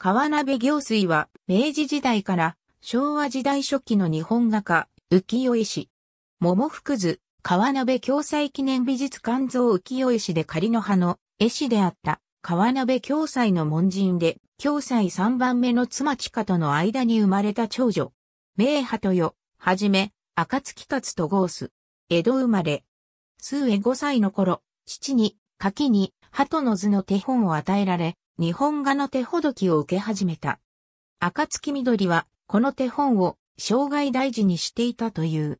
川鍋行水は、明治時代から昭和時代初期の日本画家、浮世絵師。桃福図、川鍋共済記念美術館像浮世絵師で仮の葉の絵師であった川鍋共済の門人で、共済三番目の妻地下との間に生まれた長女。名葉とよ、はじめ、暁勝とゴース。江戸生まれ。数へ5歳の頃、父に、柿に、鳩の図の手本を与えられ、日本画の手ほどきを受け始めた。暁緑は、この手本を生涯大事にしていたという。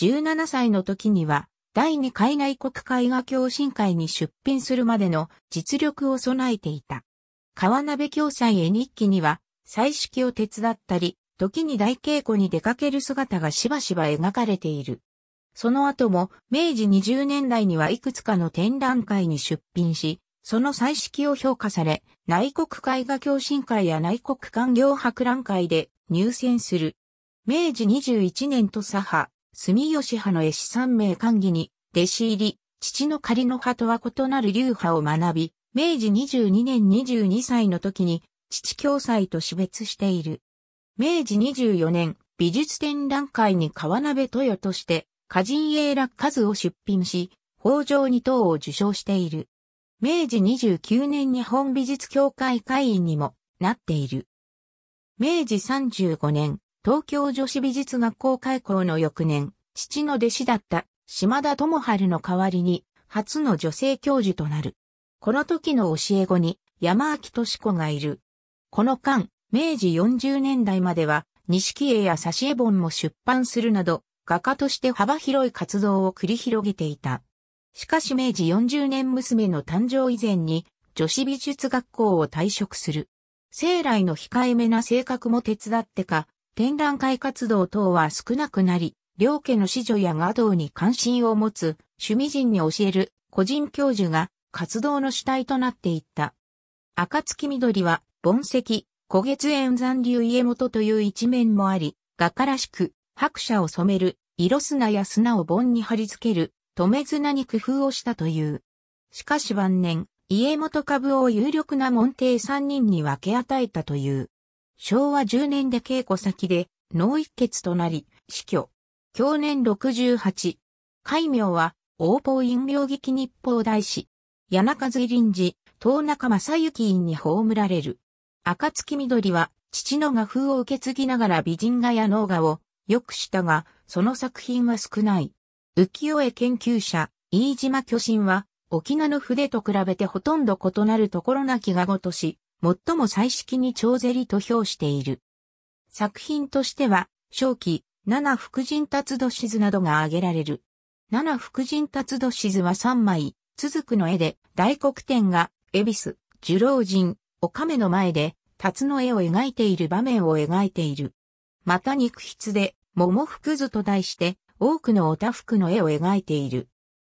17歳の時には、第二海外国絵画共進会に出品するまでの実力を備えていた。川鍋教祭絵日記には、彩色を手伝ったり、時に大稽古に出かける姿がしばしば描かれている。その後も、明治20年代にはいくつかの展覧会に出品し、その彩色を評価され、内国絵画共進会や内国官業博覧会で入選する。明治21年と左派、住吉派の絵師三名官儀に弟子入り、父の仮の派とは異なる流派を学び、明治22年22歳の時に父教祭と死別している。明治24年、美術展覧会に川鍋豊として、歌人英楽数を出品し、法上に等を受賞している。明治29年日本美術協会会員にもなっている。明治35年、東京女子美術学校開校の翌年、父の弟子だった島田智春の代わりに初の女性教授となる。この時の教え子に山明敏子がいる。この間、明治40年代までは、錦絵や挿絵本も出版するなど、画家として幅広い活動を繰り広げていた。しかし明治40年娘の誕生以前に女子美術学校を退職する。生来の控えめな性格も手伝ってか、展覧会活動等は少なくなり、両家の子女や画道に関心を持つ趣味人に教える個人教授が活動の主体となっていった。暁緑は、盆石、古月園残留家元という一面もあり、画家らしく、白車を染める、色砂や砂を盆に貼り付ける、止め綱に工夫をしたという。しかし晩年、家元株を有力な門弟三人に分け与えたという。昭和十年で稽古先で脳一血となり、死去。去年六十八。戒名は、王法院病劇日報大師。柳和臨時、東中正幸院に葬られる。暁緑は、父の画風を受け継ぎながら美人画や農画を、よくしたが、その作品は少ない。浮世絵研究者、飯島巨神は、沖縄の筆と比べてほとんど異なるところなきがごとし、最も彩色に長ゼリと評している。作品としては、正気、七福神達度図などが挙げられる。七福神達度図は3枚、続くの絵で、大黒天が、恵比寿、樹老人、お亀の前で、辰の絵を描いている場面を描いている。また肉筆で、桃福図と題して、多くのオタフクの絵を描いている。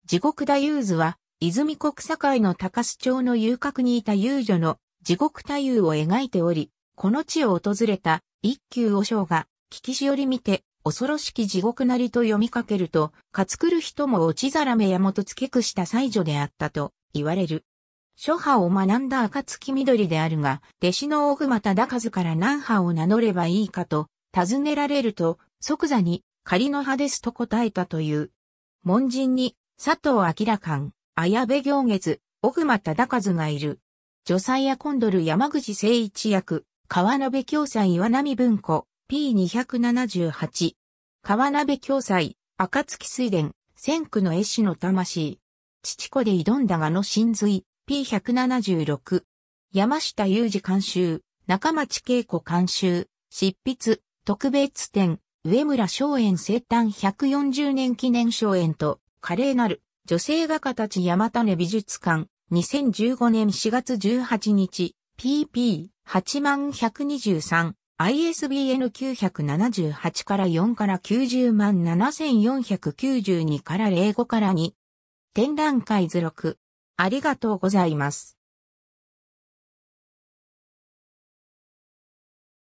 地獄田夫図は、泉国境の高須町の遊郭にいた遊女の地獄太夫を描いており、この地を訪れた一休和尚が、聞きしより見て、恐ろしき地獄なりと読みかけると、かつくる人も落ちざらめやもとつけくした才女であったと言われる。諸派を学んだ暁緑であるが、弟子の奥又高津から何派を名乗ればいいかと、尋ねられると、即座に仮の派ですと答えたという。門人に、佐藤明官、綾部行月、奥間忠和がいる。女祭やコンドル山口誠一役、川鍋教祭岩波文庫、P278。川鍋教祭、暁水田、千区の絵師の魂。父子で挑んだがの真髄、P176。山下雄二監修、中町恵子監修、執筆、特別展、上村荘園生誕140年記念荘園と、華麗なる女性画家たち山種美術館、2015年4月18日、PP8123、ISBN 978から4から90万7492から05から2。展覧会図録。ありがとうございます。